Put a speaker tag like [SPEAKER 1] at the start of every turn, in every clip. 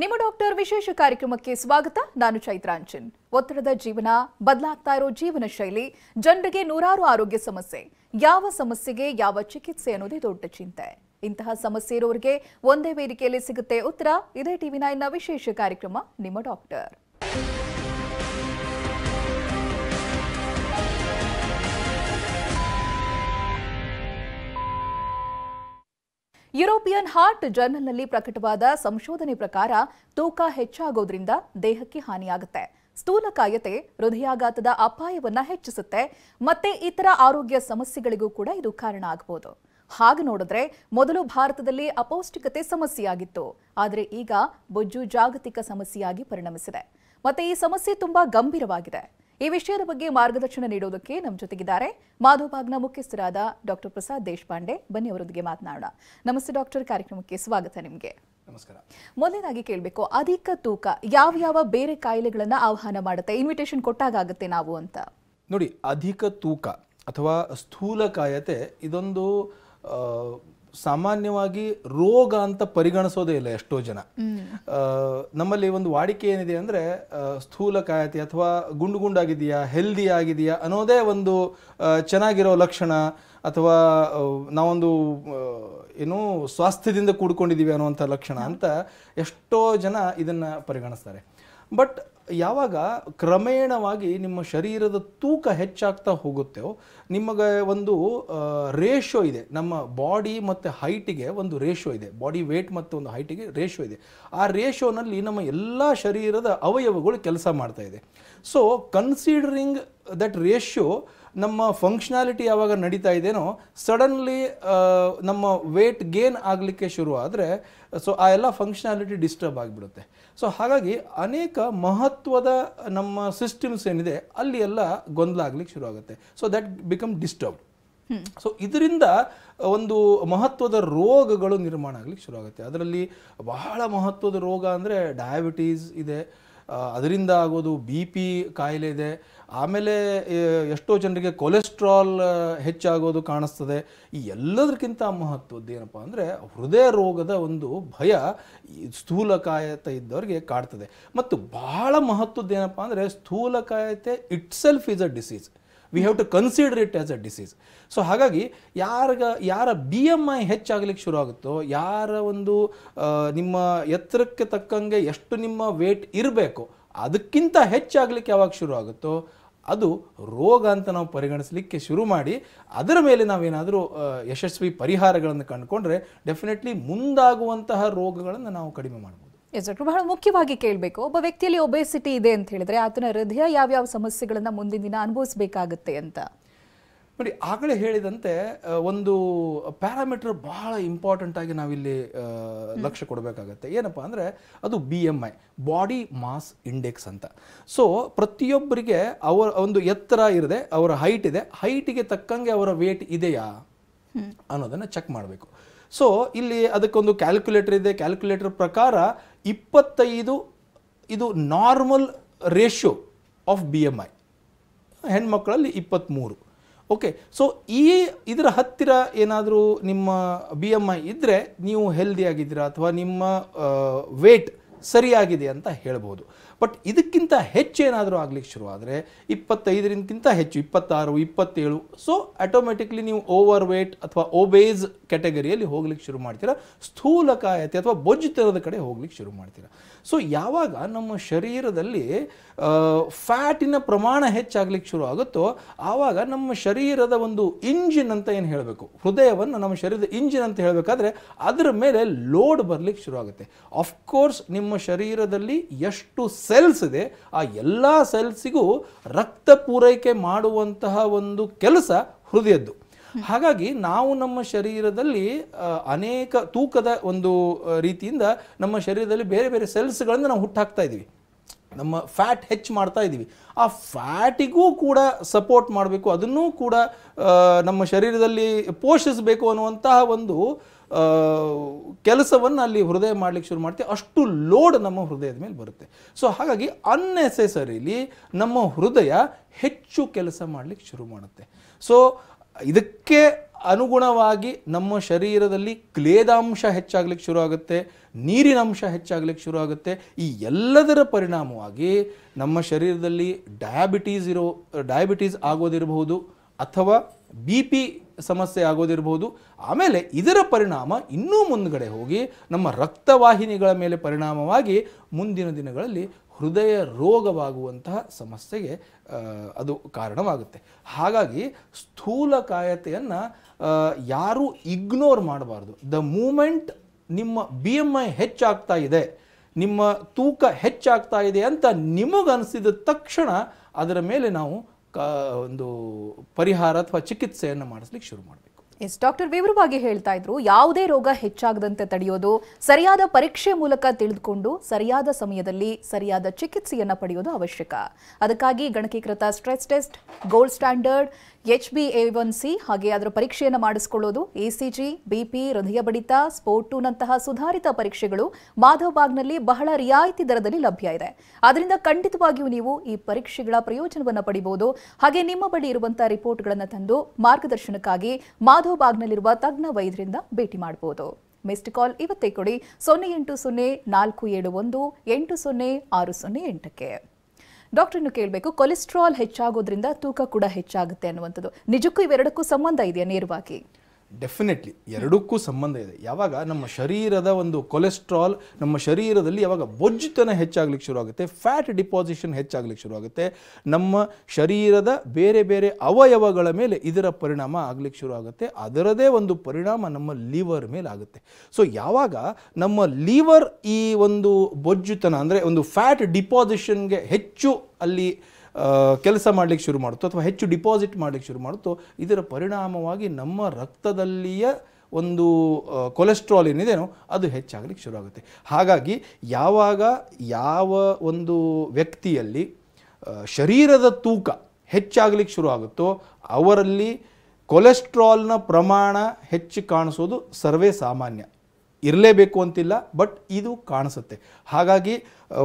[SPEAKER 1] ನಿಮ್ಮ ಡಾಕ್ಟರ್ ವಿಶೇಷ ಕಾರ್ಯಕ್ರಮಕ್ಕೆ ಸ್ವಾಗತ ನಾನು ಚೈತ್ರಾಂಚನ್ ಒತ್ತಡದ ಜೀವನ ಬದಲಾಗ್ತಾ ಇರೋ ಜೀವನ ಶೈಲಿ ಜನರಿಗೆ ನೂರಾರು ಆರೋಗ್ಯ ಸಮಸ್ಯೆ ಯಾವ ಸಮಸ್ಯೆಗೆ ಯಾವ ಚಿಕಿತ್ಸೆ ಅನ್ನೋದೇ ದೊಡ್ಡ ಚಿಂತೆ ಇಂತಹ ಸಮಸ್ಯೆ ಇರೋರಿಗೆ ಒಂದೇ ವೇದಿಕೆಯಲ್ಲಿ ಸಿಗುತ್ತೆ ಉತ್ತರ ಇದೇ ಟಿವಿ ನೈನ್ನ ವಿಶೇಷ ಕಾರ್ಯಕ್ರಮ ನಿಮ್ಮ ಡಾಕ್ಟರ್ ಯುರೋಪಿಯನ್ ಹಾರ್ಟ್ ಜರ್ನಲ್ನಲ್ಲಿ ಪ್ರಕಟವಾದ ಸಂಶೋಧನೆ ಪ್ರಕಾರ ತೂಕ ಹೆಚ್ಚಾಗೋದ್ರಿಂದ ದೇಹಕ್ಕೆ ಹಾನಿಯಾಗುತ್ತೆ ಸ್ಥೂಲಕಾಯತೆ ಹೃದಯಾಘಾತದ ಅಪಾಯವನ್ನ ಹೆಚ್ಚಿಸುತ್ತೆ ಮತ್ತೆ ಇತರ ಆರೋಗ್ಯ ಸಮಸ್ಯೆಗಳಿಗೂ ಕೂಡ ಇದು ಕಾರಣ ಆಗಬಹುದು ಹಾಗೆ ನೋಡಿದ್ರೆ ಮೊದಲು ಭಾರತದಲ್ಲಿ ಅಪೌಷ್ಟಿಕತೆ ಸಮಸ್ಯೆಯಾಗಿತ್ತು ಆದರೆ ಈಗ ಬೊಜ್ಜು ಜಾಗತಿಕ ಸಮಸ್ಯೆಯಾಗಿ ಪರಿಣಮಿಸಿದೆ ಮತ್ತೆ ಈ ಸಮಸ್ಯೆ ತುಂಬಾ ಗಂಭೀರವಾಗಿದೆ ಈ ವಿಷಯದ ಬಗ್ಗೆ ಮಾರ್ಗದರ್ಶನ ನೀಡೋದಕ್ಕೆ ನಮ್ಮ ಜೊತೆಗಿದ್ದಾರೆ ಮಾಧೋಭಾಗ್ನ ಮುಖ್ಯಸ್ಥರಾದ ಡಾಕ್ಟರ್ ಪ್ರಸಾದ್ ದೇಶಪಾಂಡೆ ಬನ್ನಿ ಅವರೊಂದಿಗೆ ಮಾತನಾಡೋಣ ನಮಸ್ತೆ ಡಾಕ್ಟರ್ ಕಾರ್ಯಕ್ರಮಕ್ಕೆ ಸ್ವಾಗತ ನಿಮಗೆ ನಮಸ್ಕಾರ ಮೊದಲನೇದಾಗಿ ಕೇಳಬೇಕು ಅಧಿಕ ತೂಕ ಯಾವ ಯಾವ ಬೇರೆ ಕಾಯಿಲೆಗಳನ್ನ ಆಹ್ವಾನ ಮಾಡುತ್ತೆ ಇನ್ವಿಟೇಷನ್ ಕೊಟ್ಟಾಗ ಆಗುತ್ತೆ ನಾವು ಅಂತ
[SPEAKER 2] ನೋಡಿ ಅಧಿಕ ತೂಕ ಅಥವಾ ಸ್ಥೂಲಕಾಯತೆ ಇದೊಂದು ಸಾಮಾನ್ಯವಾಗಿ ರೋಗ ಅಂತ ಪರಿಗಣಿಸೋದೇ ಇಲ್ಲ ಎಷ್ಟೋ ಜನ ನಮ್ಮಲ್ಲಿ ಒಂದು ವಾಡಿಕೆ ಏನಿದೆ ಅಂದರೆ ಸ್ಥೂಲಕಾಯತಿ ಅಥವಾ ಗುಂಡು ಗುಂಡಾಗಿದೆಯಾ ಹೆಲ್ದಿ ಆಗಿದೆಯಾ ಅನ್ನೋದೇ ಒಂದು ಚೆನ್ನಾಗಿರೋ ಲಕ್ಷಣ ಅಥವಾ ನಾವೊಂದು ಏನು ಸ್ವಾಸ್ಥ್ಯದಿಂದ ಕೂಡ್ಕೊಂಡಿದ್ದೀವಿ ಅನ್ನೋಂಥ ಲಕ್ಷಣ ಅಂತ ಎಷ್ಟೋ ಜನ ಇದನ್ನು ಪರಿಗಣಿಸ್ತಾರೆ ಬಟ್ ಯಾವಾಗ ಕ್ರಮೇಣವಾಗಿ ನಿಮ್ಮ ಶರೀರದ ತೂಕ ಹೆಚ್ಚಾಗ್ತಾ ಹೋಗುತ್ತೋ ನಿಮಗೆ ಒಂದು ರೇಷೋ ಇದೆ ನಮ್ಮ ಬಾಡಿ ಮತ್ತು ಹೈಟಿಗೆ ಒಂದು ರೇಷೋ ಇದೆ ಬಾಡಿ ವೇಟ್ ಮತ್ತು ಒಂದು ಹೈಟಿಗೆ ರೇಷೋ ಇದೆ ಆ ರೇಷೋನಲ್ಲಿ ನಮ್ಮ ಎಲ್ಲ ಶರೀರದ ಅವಯವಗಳು ಕೆಲಸ ಮಾಡ್ತಾ ಇದೆ ಸೊ ಕನ್ಸಿಡರಿಂಗ್ ದಟ್ ರೇಷೋ ನಮ್ಮ ಫಂಕ್ಷನಾಲಿಟಿ ಯಾವಾಗ ನಡೀತಾ ಇದೇನೋ ಸಡನ್ಲಿ ನಮ್ಮ ವೇಟ್ ಗೇನ್ ಆಗಲಿಕ್ಕೆ ಶುರು ಆದರೆ ಸೊ ಆ ಎಲ್ಲ ಫಂಕ್ಷನಾಲಿಟಿ ಡಿಸ್ಟರ್ಬ್ ಆಗಿಬಿಡುತ್ತೆ ಸೊ ಹಾಗಾಗಿ ಅನೇಕ ಮಹತ್ವದ ನಮ್ಮ ಸಿಸ್ಟಮ್ಸ್ ಏನಿದೆ ಅಲ್ಲಿ ಎಲ್ಲ ಗೊಂದಲ ಆಗ್ಲಿಕ್ಕೆ ಶುರು ಆಗುತ್ತೆ so that become disturb so ಇದರಿಂದ ಒಂದು ಮಹತ್ವದ ರೋಗಗಳು ನಿರ್ಮಾಣ ಆಗ್ಲಿಕ್ಕೆ ಶುರು ಆಗುತ್ತೆ ಅದರಲ್ಲಿ ಬಹಳ ಮಹತ್ವದ ರೋಗ ಅಂದರೆ ಡಯಾಬಿಟೀಸ್ ಇದೆ ಅದರಿಂದ ಆಗೋದು ಬಿ ಪಿ ಕಾಯಿಲೆ ಇದೆ ಆಮೇಲೆ ಎಷ್ಟೋ ಜನರಿಗೆ ಕೊಲೆಸ್ಟ್ರಾಲ್ ಹೆಚ್ಚಾಗೋದು ಕಾಣಿಸ್ತದೆ ಈ ಎಲ್ಲದಕ್ಕಿಂತ ಮಹತ್ವದ್ದು ಏನಪ್ಪ ಅಂದರೆ ಹೃದಯ ರೋಗದ ಒಂದು ಭಯ ಸ್ಥೂಲಕಾಯತೆ ಇದ್ದವರಿಗೆ ಕಾಡ್ತದೆ ಮತ್ತು ಬಹಳ ಮಹತ್ವದ್ದು ಏನಪ್ಪ ಅಂದರೆ ಸ್ಥೂಲಕಾಯತೆ itself is a disease we have to consider it as a disease so ಹಾಗಾಗಿ ಯಾರಿಗ ಯಾರ ಬಿ ಎಮ್ ಐ ಹೆಚ್ಚಾಗಲಿಕ್ಕೆ ಶುರು ಆಗುತ್ತೋ ಯಾರ ಒಂದು ನಿಮ್ಮ ಎತ್ತರಕ್ಕೆ ತಕ್ಕಂಗೆ ಎಷ್ಟು ನಿಮ್ಮ ವೇಟ್ ಇರಬೇಕು ಅದಕ್ಕಿಂತ ಹೆಚ್ಚಾಗಲಿಕ್ಕೆ ಯಾವಾಗ ಶುರು ಆಗುತ್ತೋ ಅದು ರೋಗ ಅಂತ ನಾವು ಪರಿಗಣಿಸಲಿಕ್ಕೆ ಶುರು ಮಾಡಿ ಅದರ ಮೇಲೆ ನಾವೇನಾದರೂ ಯಶಸ್ವಿ ಪರಿಹಾರಗಳನ್ನು ಕಂಡುಕೊಂಡ್ರೆ ಡೆಫಿನೆಟ್ಲಿ ಮುಂದಾಗುವಂತಹ ರೋಗಗಳನ್ನು ನಾವು ಕಡಿಮೆ ಮಾಡ್ಬೋದು
[SPEAKER 1] ಎಸ್ ಡಾಕ್ಟರ್ ಬಹಳ ಮುಖ್ಯವಾಗಿ ಕೇಳಬೇಕು ಒಬ್ಬ ವ್ಯಕ್ತಿಯಲ್ಲಿ ಒಬೆಸಿಟಿ ಇದೆ ಅಂತ ಹೇಳಿದ್ರೆ ಆತನ ಹೃದಯ ಯಾವ್ಯಾವ ಸಮಸ್ಯೆಗಳನ್ನು ಮುಂದಿನ ದಿನ ಅನುಭವಿಸಬೇಕಾಗುತ್ತೆ ಅಂತ
[SPEAKER 2] ನೋಡಿ ಆಗಲೇ ಹೇಳಿದಂತೆ ಒಂದು ಪ್ಯಾರಾಮೀಟರ್ ಬಹಳ ಇಂಪಾರ್ಟೆಂಟ್ ಆಗಿ ನಾವಿಲ್ಲಿ ಲಕ್ಷ್ಯ ಕೊಡಬೇಕಾಗತ್ತೆ ಏನಪ್ಪ ಅಂದರೆ ಅದು B M I body mass index ಅಂತ ಸೊ ಪ್ರತಿಯೊಬ್ಬರಿಗೆ ಅವರ ಒಂದು ಎತ್ತರ ಇರದೆ ಅವರ ಹೈಟ್ ಇದೆ ಹೈಟಿಗೆ ತಕ್ಕಂಗೆ ಅವರ ವೇಟ್ ಇದೆಯಾ ಅನ್ನೋದನ್ನು ಚೆಕ್ ಮಾಡಬೇಕು ಸೊ ಇಲ್ಲಿ ಅದಕ್ಕೊಂದು ಕ್ಯಾಲ್ಕುಲೇಟರ್ ಇದೆ ಕ್ಯಾಲ್ಕುಲೇಟರ್ ಪ್ರಕಾರ ಇಪ್ಪತ್ತೈದು ಇದು normal ratio of B M I ಹೆಣ್ಮಕ್ಕಳಲ್ಲಿ ಇಪ್ಪತ್ತ್ಮೂರು ಓಕೆ ಸೊ ಈ ಇದರ ಹತ್ತಿರ ಏನಾದರೂ ನಿಮ್ಮ ಬಿ ಎಮ್ ಐ ಇದ್ದರೆ ನೀವು ಹೆಲ್ದಿ ಆಗಿದ್ದೀರಾ ಅಥವಾ ನಿಮ್ಮ ವೇಟ್ ಸರಿಯಾಗಿದೆ ಅಂತ ಹೇಳ್ಬೋದು ಬಟ್ ಇದಕ್ಕಿಂತ ಹೆಚ್ಚೇನಾದರೂ ಆಗಲಿಕ್ಕೆ ಆದರೆ ಇಪ್ಪತ್ತೈದರಿಂದಕ್ಕಿಂತ ಹೆಚ್ಚು ಇಪ್ಪತ್ತಾರು ಇಪ್ಪತ್ತೇಳು ಸೊ ಆಟೋಮೆಟಿಕ್ಲಿ ನೀವು ಓವರ್ ವೇಟ್ ಅಥವಾ ಓಬೇಸ್ ಕ್ಯಾಟಗರಿಯಲ್ಲಿ ಹೋಗ್ಲಿಕ್ಕೆ ಶುರು ಮಾಡ್ತೀರಾ ಸ್ಥೂಲಕಾಯತೆ ಅಥವಾ ಬೊಜ್ಜಿತನದ ಕಡೆ ಹೋಗ್ಲಿಕ್ಕೆ ಶುರು ಮಾಡ್ತೀರಾ ಸೊ ಯಾವಾಗ ನಮ್ಮ ಶರೀರದಲ್ಲಿ ಫ್ಯಾಟಿನ ಪ್ರಮಾಣ ಹೆಚ್ಚಾಗ್ಲಿಕ್ಕೆ ಶುರು ಆಗುತ್ತೋ ಆವಾಗ ನಮ್ಮ ಶರೀರದ ಒಂದು ಇಂಜಿನ್ ಅಂತ ಏನು ಹೇಳಬೇಕು ಹೃದಯವನ್ನು ನಮ್ಮ ಶರೀರದ ಇಂಜಿನ್ ಅಂತ ಹೇಳಬೇಕಾದ್ರೆ ಅದರ ಮೇಲೆ ಲೋಡ್ ಬರಲಿಕ್ಕೆ ಶುರು ಆಗುತ್ತೆ ಆಫ್ಕೋರ್ಸ್ ನಿಮ್ಮ ಶರೀರದಲ್ಲಿ ಎಷ್ಟು ಸೆಲ್ಸ್ ಇದೆ ಆ ಎಲ್ಲ ಸೆಲ್ಸಿಗೂ ರಕ್ತ ಪೂರೈಕೆ ಮಾಡುವಂತಹ ಒಂದು ಕೆಲಸ ಹೃದಯದ್ದು ಹಾಗಾಗಿ ನಾವು ನಮ್ಮ ಶರೀರದಲ್ಲಿ ಅನೇಕ ತೂಕದ ಒಂದು ರೀತಿಯಿಂದ ನಮ್ಮ ಶರೀರದಲ್ಲಿ ಬೇರೆ ಬೇರೆ ಸೆಲ್ಸ್ಗಳನ್ನು ನಾವು ಹುಟ್ಟಾಕ್ತಾ ಇದ್ದೀವಿ ನಮ್ಮ ಫ್ಯಾಟ್ ಹೆಚ್ಚು ಮಾಡ್ತಾ ಇದ್ದೀವಿ ಆ ಫ್ಯಾಟಿಗೂ ಕೂಡ ಸಪೋರ್ಟ್ ಮಾಡಬೇಕು ಅದನ್ನೂ ಕೂಡ ನಮ್ಮ ಶರೀರದಲ್ಲಿ ಪೋಷಿಸಬೇಕು ಅನ್ನುವಂತಹ ಒಂದು ಕೆಲಸವನ್ನು ಅಲ್ಲಿ ಹೃದಯ ಮಾಡಲಿಕ್ಕೆ ಶುರು ಮಾಡ್ತೀವಿ ಅಷ್ಟು ಲೋಡ್ ನಮ್ಮ ಹೃದಯದ ಮೇಲೆ ಬರುತ್ತೆ ಸೊ ಹಾಗಾಗಿ ಅನ್ನೆಸೆಸರಿಲಿ ನಮ್ಮ ಹೃದಯ ಹೆಚ್ಚು ಕೆಲಸ ಮಾಡಲಿಕ್ಕೆ ಶುರು ಮಾಡುತ್ತೆ ಸೊ ಇದಕ್ಕೆ ಅನುಗುಣವಾಗಿ ನಮ್ಮ ಶರೀರದಲ್ಲಿ ಕ್ಲೇದಾಂಶ ಹೆಚ್ಚಾಗ್ಲಿಕ್ಕೆ ಶುರು ಆಗುತ್ತೆ ಅಂಶ ಹೆಚ್ಚಾಗ್ಲಿಕ್ಕೆ ಶುರು ಆಗುತ್ತೆ ಈ ಎಲ್ಲದರ ಪರಿಣಾಮವಾಗಿ ನಮ್ಮ ಶರೀರದಲ್ಲಿ ಡಯಾಬಿಟೀಸ್ ಇರೋ ಡಯಾಬಿಟೀಸ್ ಆಗೋದಿರಬಹುದು ಅಥವಾ ಬಿ ಪಿ ಸಮಸ್ಯೆ ಆಗೋದಿರ್ಬೋದು ಆಮೇಲೆ ಇದರ ಪರಿಣಾಮ ಇನ್ನೂ ಮುಂದಗಡೆ ಹೋಗಿ ನಮ್ಮ ರಕ್ತವಾಹಿನಿಗಳ ಮೇಲೆ ಪರಿಣಾಮವಾಗಿ ಮುಂದಿನ ದಿನಗಳಲ್ಲಿ ಹೃದಯ ರೋಗವಾಗುವಂತಹ ಸಮಸ್ಯೆಗೆ ಅದು ಕಾರಣವಾಗುತ್ತೆ ಹಾಗಾಗಿ ಸ್ಥೂಲಕಾಯತೆಯನ್ನು ಯಾರೂ ಇಗ್ನೋರ್ ಮಾಡಬಾರ್ದು ದ ಮೂಮೆಂಟ್ ನಿಮ್ಮ ಬಿ ಎಮ್ ಐ ಹೆಚ್ಚಾಗ್ತಾ ಇದೆ ನಿಮ್ಮ ತೂಕ ಹೆಚ್ಚಾಗ್ತಾ ಇದೆ ಅಂತ ನಿಮಗನಿಸಿದ ತಕ್ಷಣ ಅದರ ಮೇಲೆ ನಾವು ಕಾ ಒಂದು ಪರಿಹಾರ ಅಥವಾ ಚಿಕಿತ್ಸೆಯನ್ನು ಮಾಡಿಸ್ಲಿಕ್ಕೆ ಶುರು ಮಾಡಬೇಕು
[SPEAKER 1] ಎಸ್ ಡಾಕ್ಟರ್ ವಿವರವಾಗಿ ಹೇಳ್ತಾ ಇದ್ರು ಯಾವುದೇ ರೋಗ ಹೆಚ್ಚಾಗದಂತೆ ತಡೆಯೋದು ಸರಿಯಾದ ಪರೀಕ್ಷೆ ಮೂಲಕ ತಿಳಿದುಕೊಂಡು ಸರಿಯಾದ ಸಮಯದಲ್ಲಿ ಸರಿಯಾದ ಚಿಕಿತ್ಸೆಯನ್ನು ಪಡೆಯೋದು ಅವಶ್ಯಕ ಅದಕ್ಕಾಗಿ ಗಣಕೀಕೃತ stress test gold standard H B A one C ಹಾಗೆ ಅದರ ಪರೀಕ್ಷೆಯನ್ನು ಮಾಡಿಸಿಕೊಳ್ಳೋದು ಎಸಿಜಿ ಬಿಪಿ ಹೃದಯ ಬಡಿತ ನಂತಹ ಸುಧಾರಿತ ಪರೀಕ್ಷೆಗಳು ಮಾಧವ್ ಬಾಗ್ನಲ್ಲಿ ಬಹಳ ರಿಯಾಯಿತಿ ದರದಲ್ಲಿ ಲಭ್ಯ ಇದೆ ಅದರಿಂದ ಖಂಡಿತವಾಗಿಯೂ ನೀವು ಈ ಪರೀಕ್ಷೆಗಳ ಪ್ರಯೋಜನವನ್ನು ಪಡಿಬಹುದು ಹಾಗೆ ನಿಮ್ಮ ಬಳಿ ಇರುವಂತಹ ರಿಪೋರ್ಟ್ಗಳನ್ನು ತಂದು ಮಾರ್ಗದರ್ಶನಕ್ಕಾಗಿ ಮಾಧವ್ ಬಾಗ್ನಲ್ಲಿರುವ ತಜ್ಞ ವೈದ್ಯರಿಂದ ಭೇಟಿ ಮಾಡಬಹುದು ಮಿಸ್ಡ್ ಕಾಲ್ ಇವತ್ತೇ ಕೊಡಿ ಸೊನ್ನೆ ಎಂಟು ಸೊನ್ನೆ ನಾಲ್ಕು ಏಳು ಒಂದು ಎಂಟು ಸೊನ್ನೆ ಆರು ಸೊನ್ನೆ ಎಂಟಕ್ಕೆ ಡಾಕ್ಟರ್ನು ಕೇಳಬೇಕು ಕೊಲೆಸ್ಟ್ರಾಲ್ ಹೆಚ್ಚಾಗೋದ್ರಿಂದ ತೂಕ ಕೂಡ ಹೆಚ್ಚಾಗುತ್ತೆ ಅನ್ನುವಂಥದ್ದು ನಿಜಕ್ಕೂ ಇವೆರಡಕ್ಕೂ ಸಂಬಂಧ ಇದೆಯಾ ನೇರವಾಗಿ
[SPEAKER 2] ಡೆಫಿನೆಟ್ಲಿ ಎರಡಕ್ಕೂ ಸಂಬಂಧ ಇದೆ ಯಾವಾಗ ನಮ್ಮ ಶರೀರದ ಒಂದು ಕೊಲೆಸ್ಟ್ರಾಲ್ ನಮ್ಮ ಶರೀರದಲ್ಲಿ ಯಾವಾಗ ಬೊಜ್ಜುತನ ಹೆಚ್ಚಾಗ್ಲಿಕ್ಕೆ ಶುರುವಾಗುತ್ತೆ ಫ್ಯಾಟ್ ಡಿಪಾಸಿಷನ್ ಹೆಚ್ಚಾಗ್ಲಿಕ್ಕೆ ಶುರುವಾಗುತ್ತೆ ನಮ್ಮ ಶರೀರದ ಬೇರೆ ಬೇರೆ ಅವಯವಗಳ ಮೇಲೆ ಇದರ ಪರಿಣಾಮ ಆಗ್ಲಿಕ್ಕೆ ಶುರುವಾಗುತ್ತೆ ಅದರದೇ ಒಂದು ಪರಿಣಾಮ ನಮ್ಮ ಲಿವರ್ ಮೇಲೆ ಆಗುತ್ತೆ ಸೊ ಯಾವಾಗ ನಮ್ಮ ಲಿವರ್ ಈ ಒಂದು ಬೊಜ್ಜುತನ ಅಂದರೆ ಒಂದು ಫ್ಯಾಟ್ ಡಿಪಾಸಿಷನ್ಗೆ ಹೆಚ್ಚು ಅಲ್ಲಿ ಕೆಲಸ ಮಾಡಲಿಕ್ಕೆ ಶುರು ಮಾಡುತ್ತೋ ಅಥವಾ ಹೆಚ್ಚು ಡಿಪಾಸಿಟ್ ಮಾಡಲಿಕ್ಕೆ ಶುರು ಮಾಡುತ್ತೋ ಇದರ ಪರಿಣಾಮವಾಗಿ ನಮ್ಮ ರಕ್ತದಲ್ಲಿಯ ಒಂದು ಕೊಲೆಸ್ಟ್ರಾಲ್ ಏನಿದೆಯೋ ಅದು ಹೆಚ್ಚಾಗಲಿಕ್ಕೆ ಶುರುವಾಗುತ್ತೆ ಹಾಗಾಗಿ ಯಾವಾಗ ಯಾವ ಒಂದು ವ್ಯಕ್ತಿಯಲ್ಲಿ ಶರೀರದ ತೂಕ ಹೆಚ್ಚಾಗಲಿಕ್ಕೆ ಶುರು ಆಗುತ್ತೋ ಅವರಲ್ಲಿ ಕೊಲೆಸ್ಟ್ರಾಲ್ನ ಪ್ರಮಾಣ ಹೆಚ್ಚು ಕಾಣಿಸೋದು ಸರ್ವೇ ಸಾಮಾನ್ಯ ಇರಲೇಬೇಕು ಅಂತಿಲ್ಲ ಬಟ್ ಇದು ಕಾಣಿಸುತ್ತೆ ಹಾಗಾಗಿ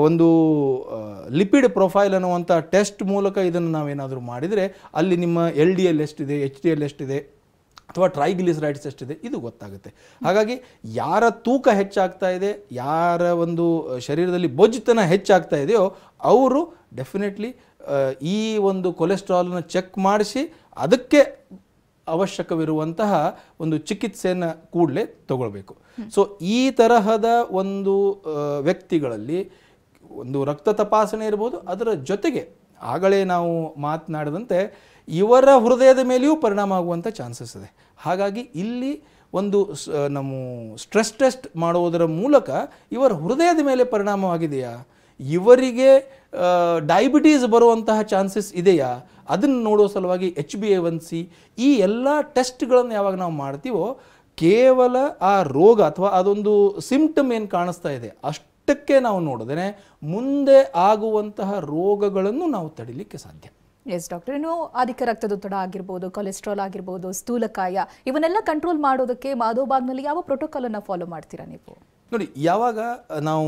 [SPEAKER 2] ಒಂದು ಲಿಪಿಡ್ ಪ್ರೊಫೈಲ್ ಅನ್ನುವಂಥ ಟೆಸ್ಟ್ ಮೂಲಕ ಇದನ್ನು ನಾವೇನಾದರೂ ಮಾಡಿದರೆ ಅಲ್ಲಿ ನಿಮ್ಮ ಎಲ್ ಡಿ ಎಲ್ ಎಷ್ಟಿದೆ ಎಚ್ ಡಿ ಎಲ್ ಎಷ್ಟಿದೆ ಅಥವಾ ಟ್ರೈಗ್ಲಿಸರೈಡ್ಸ್ ಎಷ್ಟಿದೆ ಇದು ಗೊತ್ತಾಗುತ್ತೆ ಹಾಗಾಗಿ ಯಾರ ತೂಕ ಹೆಚ್ಚಾಗ್ತಾ ಇದೆ ಯಾರ ಒಂದು ಶರೀರದಲ್ಲಿ ಬೊಜ್ಜುತನ ಹೆಚ್ಚಾಗ್ತಾ ಇದೆಯೋ ಅವರು ಡೆಫಿನೆಟ್ಲಿ ಈ ಒಂದು ಕೊಲೆಸ್ಟ್ರಾಲನ್ನು ಚೆಕ್ ಮಾಡಿಸಿ ಅದಕ್ಕೆ ಅವಶ್ಯಕವಿರುವಂತಹ ಒಂದು ಚಿಕಿತ್ಸೆಯನ್ನು ಕೂಡಲೇ ತಗೊಳ್ಬೇಕು ಸೊ ಈ ತರಹದ ಒಂದು ವ್ಯಕ್ತಿಗಳಲ್ಲಿ ಒಂದು ರಕ್ತ ತಪಾಸಣೆ ಇರ್ಬೋದು ಅದರ ಜೊತೆಗೆ ಆಗಲೇ ನಾವು ಮಾತನಾಡಿದಂತೆ ಇವರ ಹೃದಯದ ಮೇಲೆಯೂ ಪರಿಣಾಮ ಆಗುವಂಥ ಚಾನ್ಸಸ್ ಇದೆ ಹಾಗಾಗಿ ಇಲ್ಲಿ ಒಂದು ನಮ್ಮ ಸ್ಟ್ರೆಸ್ ಟೆಸ್ಟ್ ಮಾಡುವುದರ ಮೂಲಕ ಇವರ ಹೃದಯದ ಮೇಲೆ ಪರಿಣಾಮವಾಗಿದೆಯಾ ಇವರಿಗೆ ಡಯಾಬಿಟೀಸ್ ಬರುವಂತಹ ಚಾನ್ಸಸ್ ಇದೆಯಾ ಅದನ್ನು ನೋಡೋ ಸಲುವಾಗಿ H B A one C ಈ ಎಲ್ಲ ಟೆಸ್ಟ್ಗಳನ್ನು ಯಾವಾಗ ನಾವು ಮಾಡ್ತೀವೋ ಕೇವಲ ಆ ರೋಗ ಅಥವಾ ಅದೊಂದು ಸಿಂಪ್ಟಮ್ ಏನು ಕಾಣಿಸ್ತಾ ಇದೆ ಅಷ್ಟಕ್ಕೆ ನಾವು ನೋಡಿದ್ರೆ ಮುಂದೆ ಆಗುವಂತಹ ರೋಗಗಳನ್ನು ನಾವು ತಡಿಲಿಕ್ಕೆ ಸಾಧ್ಯ
[SPEAKER 1] ಎಸ್ ಡಾಕ್ಟರ್ ಇನ್ನು ಅಧಿಕ ರಕ್ತದೊತ್ತಡ ಆಗಿರ್ಬೋದು ಕೊಲೆಸ್ಟ್ರಾಲ್ ಆಗಿರ್ಬೋದು ಸ್ಥೂಲಕಾಯ ಇವನ್ನೆಲ್ಲ ಕಂಟ್ರೋಲ್ ಮಾಡೋದಕ್ಕೆ ಮಾಧೋಬಾಗ್ನಲ್ಲಿ ಯಾವ ಪ್ರೋಟೋಕಾಲನ್ನು ಫಾಲೋ ಮಾಡ್ತೀರಾ ನೀವು
[SPEAKER 2] ನೋಡಿ ಯಾವಾಗ ನಾವು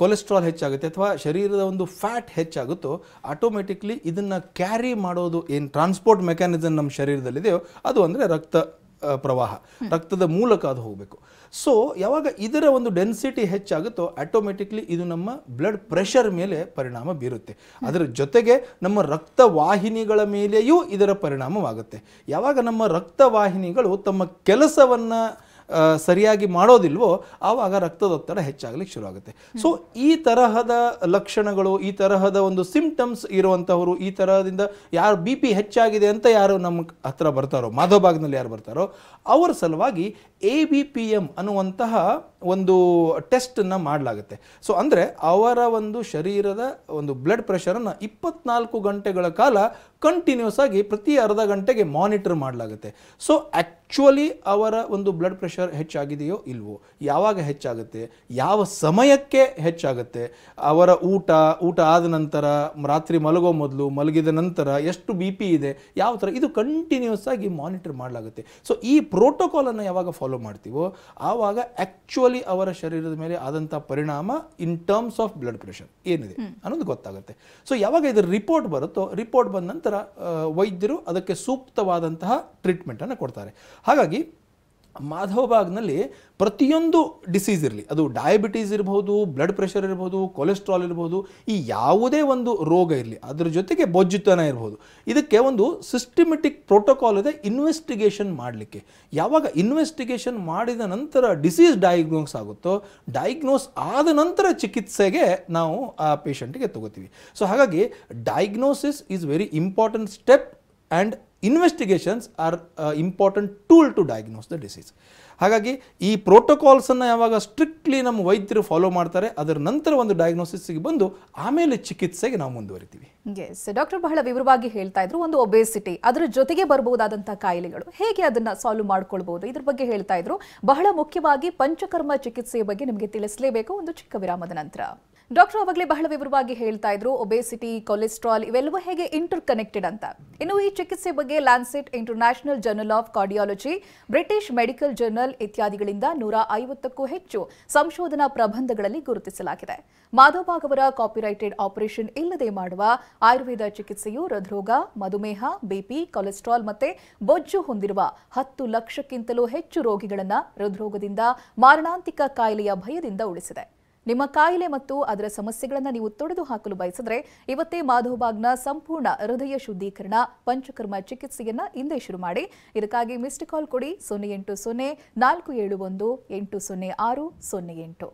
[SPEAKER 2] ಕೊಲೆಸ್ಟ್ರಾಲ್ ಹೆಚ್ಚಾಗುತ್ತೆ ಅಥವಾ ಶರೀರದ ಒಂದು ಫ್ಯಾಟ್ ಹೆಚ್ಚಾಗುತ್ತೋ ಆಟೋಮೆಟಿಕ್ಲಿ ಇದನ್ನು ಕ್ಯಾರಿ ಮಾಡೋದು ಏನು ಟ್ರಾನ್ಸ್ಪೋರ್ಟ್ ಮೆಕ್ಯಾನಿಸಮ್ ನಮ್ಮ ಶರೀರದಲ್ಲಿದೆಯೋ ಅದು ಅಂದರೆ ರಕ್ತ ಪ್ರವಾಹ ರಕ್ತದ ಮೂಲಕ ಅದು ಹೋಗಬೇಕು ಸೊ ಯಾವಾಗ ಇದರ ಒಂದು ಡೆನ್ಸಿಟಿ ಹೆಚ್ಚಾಗುತ್ತೋ ಆಟೋಮೆಟಿಕ್ಲಿ ಇದು ನಮ್ಮ ಬ್ಲಡ್ ಪ್ರೆಷರ್ ಮೇಲೆ ಪರಿಣಾಮ ಬೀರುತ್ತೆ ಅದರ ಜೊತೆಗೆ ನಮ್ಮ ರಕ್ತವಾಹಿನಿಗಳ ಮೇಲೆಯೂ ಇದರ ಪರಿಣಾಮವಾಗುತ್ತೆ ಯಾವಾಗ ನಮ್ಮ ರಕ್ತವಾಹಿನಿಗಳು ತಮ್ಮ ಕೆಲಸವನ್ನು ಸರಿಯಾಗಿ ಮಾಡೋದಿಲ್ವೋ ಆವಾಗ ರಕ್ತದೊತ್ತಡ ಹೆಚ್ಚಾಗಲಿಕ್ಕೆ ಶುರುವಾಗುತ್ತೆ ಸೊ ಈ ತರಹದ ಲಕ್ಷಣಗಳು ಈ ತರಹದ ಒಂದು ಸಿಂಪ್ಟಮ್ಸ್ ಇರುವಂಥವರು ಈ ತರಹದಿಂದ ಯಾರು ಬಿ ಪಿ ಹೆಚ್ಚಾಗಿದೆ ಅಂತ ಯಾರು ನಮ್ಮ ಹತ್ರ ಬರ್ತಾರೋ ಮಾಧೋಭಾಗ್ನಲ್ಲಿ ಯಾರು ಬರ್ತಾರೋ ಅವರ ಸಲುವಾಗಿ ಎ ಬಿ ಪಿ ಎಮ್ ಅನ್ನುವಂತಹ ಒಂದು ಟೆಸ್ಟನ್ನು ಮಾಡಲಾಗುತ್ತೆ ಸೊ ಅಂದರೆ ಅವರ ಒಂದು ಶರೀರದ ಒಂದು ಬ್ಲಡ್ ಪ್ರೆಷರನ್ನು ಇಪ್ಪತ್ನಾಲ್ಕು ಗಂಟೆಗಳ ಕಾಲ ಕಂಟಿನ್ಯೂಸ್ ಆಗಿ ಪ್ರತಿ ಅರ್ಧ ಗಂಟೆಗೆ ಮಾನಿಟರ್ ಮಾಡಲಾಗುತ್ತೆ ಸೊ ಆ್ಯಕ್ಚುಲಿ ಅವರ ಒಂದು ಬ್ಲಡ್ ಪ್ರೆಷರ್ ಹೆಚ್ಚಾಗಿದೆಯೋ ಇಲ್ವೋ ಯಾವಾಗ ಹೆಚ್ಚಾಗುತ್ತೆ ಯಾವ ಸಮಯಕ್ಕೆ ಹೆಚ್ಚಾಗುತ್ತೆ ಅವರ ಊಟ ಊಟ ಆದ ನಂತರ ರಾತ್ರಿ ಮಲಗೋ ಮೊದಲು ಮಲಗಿದ ನಂತರ ಎಷ್ಟು ಬಿ ಪಿ ಇದೆ ಯಾವ ಥರ ಇದು ಕಂಟಿನ್ಯೂಸ್ ಆಗಿ ಮಾನಿಟರ್ ಮಾಡಲಾಗುತ್ತೆ ಸೊ ಈ ಪ್ರೋಟೋಕಾಲನ್ನು ಯಾವಾಗ ಫಾಲೋ ಮಾಡ್ತೀವೋ ಆವಾಗ ಆ್ಯಕ್ಚುಲಿ ಈಕ್ವಲಿ ಅವರ ಶರೀರದ ಮೇಲೆ ಆದಂತಹ ಪರಿಣಾಮ in terms of blood pressure ಏನಿದೆ ಅನ್ನೋದು ಗೊತ್ತಾಗುತ್ತೆ ಸೊ ಯಾವಾಗ ಇದ್ರ ರಿಪೋರ್ಟ್ ಬರುತ್ತೋ ರಿಪೋರ್ಟ್ ಬಂದ ನಂತರ ವೈದ್ಯರು ಅದಕ್ಕೆ ಸೂಕ್ತವಾದಂತಹ ಅನ್ನು ಕೊಡ್ತಾರೆ ಹಾಗಾಗಿ ಮಾಧವ ಬಾಗ್ನಲ್ಲಿ ಪ್ರತಿಯೊಂದು ಡಿಸೀಸ್ ಇರಲಿ ಅದು ಡಯಾಬಿಟೀಸ್ ಇರ್ಬೋದು ಬ್ಲಡ್ ಪ್ರೆಷರ್ ಇರ್ಬೋದು ಕೊಲೆಸ್ಟ್ರಾಲ್ ಇರ್ಬೋದು ಈ ಯಾವುದೇ ಒಂದು ರೋಗ ಇರಲಿ ಅದರ ಜೊತೆಗೆ ಬೊಜ್ಜುತನ ಇರ್ಬೋದು ಇದಕ್ಕೆ ಒಂದು ಸಿಸ್ಟಮೆಟಿಕ್ ಪ್ರೋಟೋಕಾಲ್ ಇದೆ ಇನ್ವೆಸ್ಟಿಗೇಷನ್ ಮಾಡಲಿಕ್ಕೆ ಯಾವಾಗ ಇನ್ವೆಸ್ಟಿಗೇಷನ್ ಮಾಡಿದ ನಂತರ ಡಿಸೀಸ್ ಡಯಾಗ್ನೋಸ್ ಆಗುತ್ತೋ ಡಯಾಗ್ನೋಸ್ ಆದ ನಂತರ ಚಿಕಿತ್ಸೆಗೆ ನಾವು ಆ ಪೇಷಂಟಿಗೆ ತಗೋತೀವಿ ಸೊ ಹಾಗಾಗಿ diagnosis is very important step and investigations are important tool to diagnose the disease ಹಾಗಾಗಿ ಈ ಪ್ರೋಟೋಕಾಲ್ಸನ್ನು ಯಾವಾಗ ಸ್ಟ್ರಿಕ್ಟ್ಲಿ ನಮ್ಮ ವೈದ್ಯರು ಫಾಲೋ ಮಾಡ್ತಾರೆ ಅದರ ನಂತರ ಒಂದು ಡಯಾಗ್ನೋಸಿಸ್ಗೆ ಬಂದು ಆಮೇಲೆ ಚಿಕಿತ್ಸೆಗೆ ನಾವು ಮುಂದುವರಿತೀವಿ
[SPEAKER 1] ಎಸ್ ಡಾಕ್ಟರ್ ಬಹಳ ವಿವರವಾಗಿ ಹೇಳ್ತಾ ಇದ್ರು ಒಂದು ಒಬೇಸಿಟಿ ಅದರ ಜೊತೆಗೆ ಬರಬಹುದಾದಂತಹ ಕಾಯಿಲೆಗಳು ಹೇಗೆ ಅದನ್ನ ಸಾಲ್ವ್ ಮಾಡ್ಕೊಳ್ಬಹುದು ಇದ್ರ ಬಗ್ಗೆ ಹೇಳ್ತಾ ಇದ್ರು ಬಹಳ ಮುಖ್ಯವಾಗಿ ಪಂಚಕರ್ಮ ಚಿಕಿತ್ಸೆಯ ಬಗ್ಗೆ ನಿಮಗೆ ತಿಳಿಸಲೇಬೇಕು ಒಂದು ಚಿಕ್ಕ ವಿರಾಮದ ನಂತರ ಡಾಕ್ಟರ್ ಅವಾಗಲೇ ಬಹಳ ವಿವರವಾಗಿ ಹೇಳ್ತಾ ಇದ್ರು ಒಬೆಸಿಟಿ ಕೊಲೆಸ್ಟ್ರಾಲ್ ಇವೆಲ್ಲವೂ ಹೇಗೆ ಇಂಟರ್ ಕನೆಕ್ಟೆಡ್ ಅಂತ ಇನ್ನು ಈ ಚಿಕಿತ್ಸೆ ಬಗ್ಗೆ Lancet International Journal of Cardiology British Medical Journal ಇತ್ಯಾದಿಗಳಿಂದ ನೂರ ಐವತ್ತಕ್ಕೂ ಹೆಚ್ಚು ಸಂಶೋಧನಾ ಪ್ರಬಂಧಗಳಲ್ಲಿ ಗುರುತಿಸಲಾಗಿದೆ ಮಾಧವಬಾಗ್ ಅವರ ಕಾಪಿರೈಟೆಡ್ ಆಪರೇಷನ್ ಇಲ್ಲದೆ ಮಾಡುವ ಆಯುರ್ವೇದ ಚಿಕಿತ್ಸೆಯು ಹೃದ್ರೋಗ ಮಧುಮೇಹ ಬಿಪಿ ಕೊಲೆಸ್ಟ್ರಾಲ್ ಮತ್ತೆ ಬೊಜ್ಜು ಹೊಂದಿರುವ ಹತ್ತು ಲಕ್ಷಕ್ಕಿಂತಲೂ ಹೆಚ್ಚು ರೋಗಿಗಳನ್ನು ಹೃದ್ರೋಗದಿಂದ ಮಾರಣಾಂತಿಕ ಕಾಯಿಲೆಯ ಭಯದಿಂದ ಉಳಿಸಿದೆ ನಿಮ್ಮ ಕಾಯಿಲೆ ಮತ್ತು ಅದರ ಸಮಸ್ಯೆಗಳನ್ನು ನೀವು ತೊಡೆದು ಹಾಕಲು ಬಯಸಿದ್ರೆ ಇವತ್ತೇ ಮಾಧವಬಾಗ್ನ ಸಂಪೂರ್ಣ ಹೃದಯ ಶುದ್ಧೀಕರಣ ಪಂಚಕರ್ಮ ಚಿಕಿತ್ಸೆಯನ್ನ ಇಂದೇ ಶುರು ಮಾಡಿ ಇದಕ್ಕಾಗಿ ಮಿಸ್ಡ್ ಕಾಲ್ ಕೊಡಿ ಸೊನ್ನೆ ಎಂಟು ಸೊನ್ನೆ ನಾಲ್ಕು ಏಳು ಒಂದು ಎಂಟು ಸೊನ್ನೆ ಆರು ಸೊನ್ನೆ ಎಂಟು